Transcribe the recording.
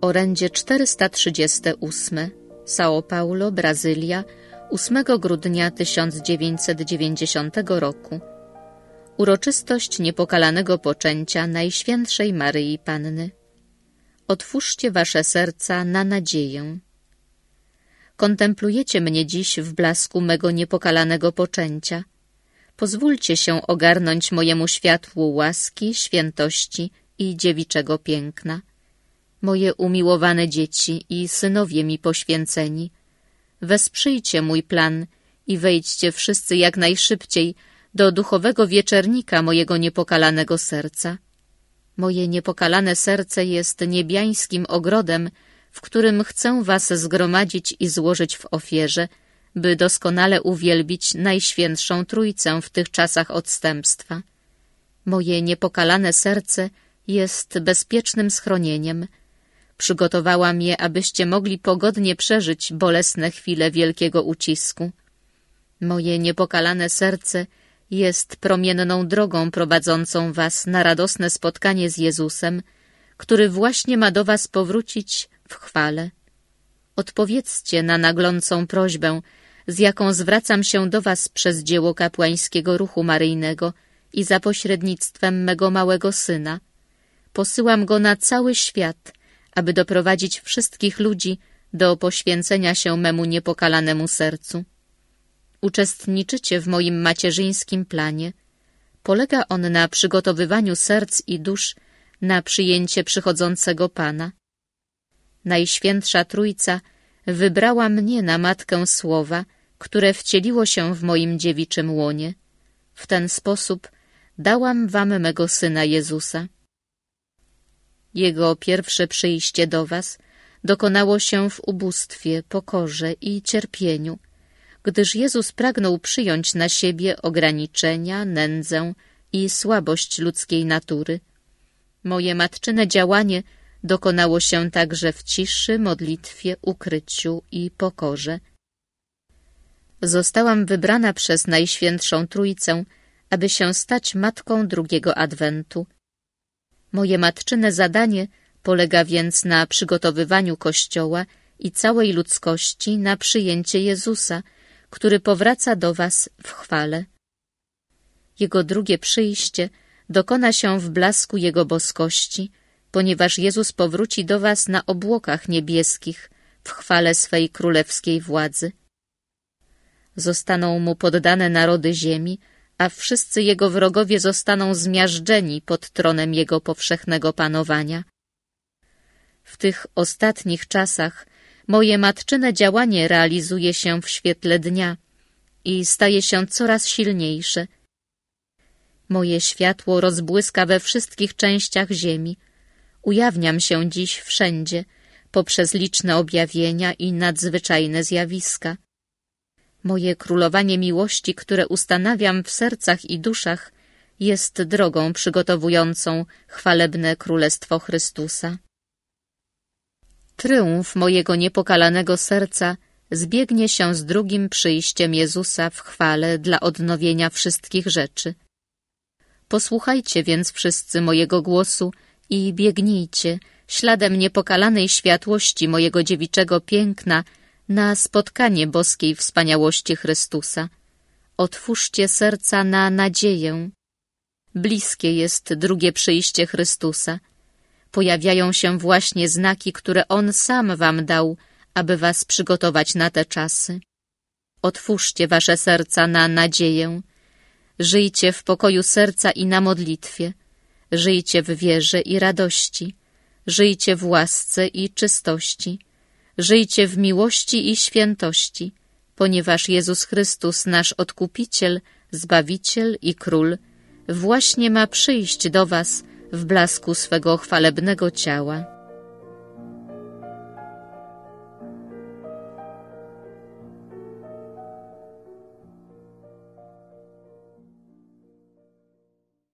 Orędzie 438 São Paulo, Brazylia 8 grudnia 1990 roku Uroczystość niepokalanego poczęcia Najświętszej Maryi Panny Otwórzcie wasze serca na nadzieję Kontemplujecie mnie dziś w blasku mego niepokalanego poczęcia Pozwólcie się ogarnąć mojemu światłu łaski, świętości i dziewiczego piękna moje umiłowane dzieci i synowie mi poświęceni, wesprzyjcie mój plan i wejdźcie wszyscy jak najszybciej do duchowego wieczernika mojego niepokalanego serca. Moje niepokalane serce jest niebiańskim ogrodem, w którym chcę was zgromadzić i złożyć w ofierze, by doskonale uwielbić Najświętszą Trójcę w tych czasach odstępstwa. Moje niepokalane serce jest bezpiecznym schronieniem, Przygotowałam je, abyście mogli pogodnie przeżyć bolesne chwile wielkiego ucisku. Moje niepokalane serce jest promienną drogą prowadzącą was na radosne spotkanie z Jezusem, który właśnie ma do was powrócić w chwale. Odpowiedzcie na naglącą prośbę, z jaką zwracam się do was przez dzieło kapłańskiego ruchu maryjnego i za pośrednictwem mego małego syna. Posyłam go na cały świat – aby doprowadzić wszystkich ludzi do poświęcenia się memu niepokalanemu sercu. Uczestniczycie w moim macierzyńskim planie. Polega on na przygotowywaniu serc i dusz na przyjęcie przychodzącego Pana. Najświętsza Trójca wybrała mnie na Matkę Słowa, które wcieliło się w moim dziewiczym łonie. W ten sposób dałam wam mego Syna Jezusa. Jego pierwsze przyjście do was dokonało się w ubóstwie, pokorze i cierpieniu, gdyż Jezus pragnął przyjąć na siebie ograniczenia, nędzę i słabość ludzkiej natury. Moje matczyne działanie dokonało się także w ciszy, modlitwie, ukryciu i pokorze. Zostałam wybrana przez Najświętszą Trójcę, aby się stać matką drugiego Adwentu – Moje matczyne zadanie polega więc na przygotowywaniu Kościoła i całej ludzkości na przyjęcie Jezusa, który powraca do was w chwale. Jego drugie przyjście dokona się w blasku Jego boskości, ponieważ Jezus powróci do was na obłokach niebieskich w chwale swej królewskiej władzy. Zostaną Mu poddane narody ziemi, a wszyscy jego wrogowie zostaną zmiażdżeni pod tronem jego powszechnego panowania. W tych ostatnich czasach moje matczyne działanie realizuje się w świetle dnia i staje się coraz silniejsze. Moje światło rozbłyska we wszystkich częściach ziemi. Ujawniam się dziś wszędzie, poprzez liczne objawienia i nadzwyczajne zjawiska. Moje królowanie miłości, które ustanawiam w sercach i duszach, jest drogą przygotowującą chwalebne Królestwo Chrystusa. Tryumf mojego niepokalanego serca zbiegnie się z drugim przyjściem Jezusa w chwale dla odnowienia wszystkich rzeczy. Posłuchajcie więc wszyscy mojego głosu i biegnijcie śladem niepokalanej światłości mojego dziewiczego piękna, na spotkanie boskiej wspaniałości Chrystusa. Otwórzcie serca na nadzieję. Bliskie jest drugie przyjście Chrystusa. Pojawiają się właśnie znaki, które On sam wam dał, aby was przygotować na te czasy. Otwórzcie wasze serca na nadzieję. Żyjcie w pokoju serca i na modlitwie. Żyjcie w wierze i radości. Żyjcie w łasce i czystości Żyjcie w miłości i świętości, ponieważ Jezus Chrystus, nasz Odkupiciel, Zbawiciel i Król, właśnie ma przyjść do was w blasku swego chwalebnego ciała.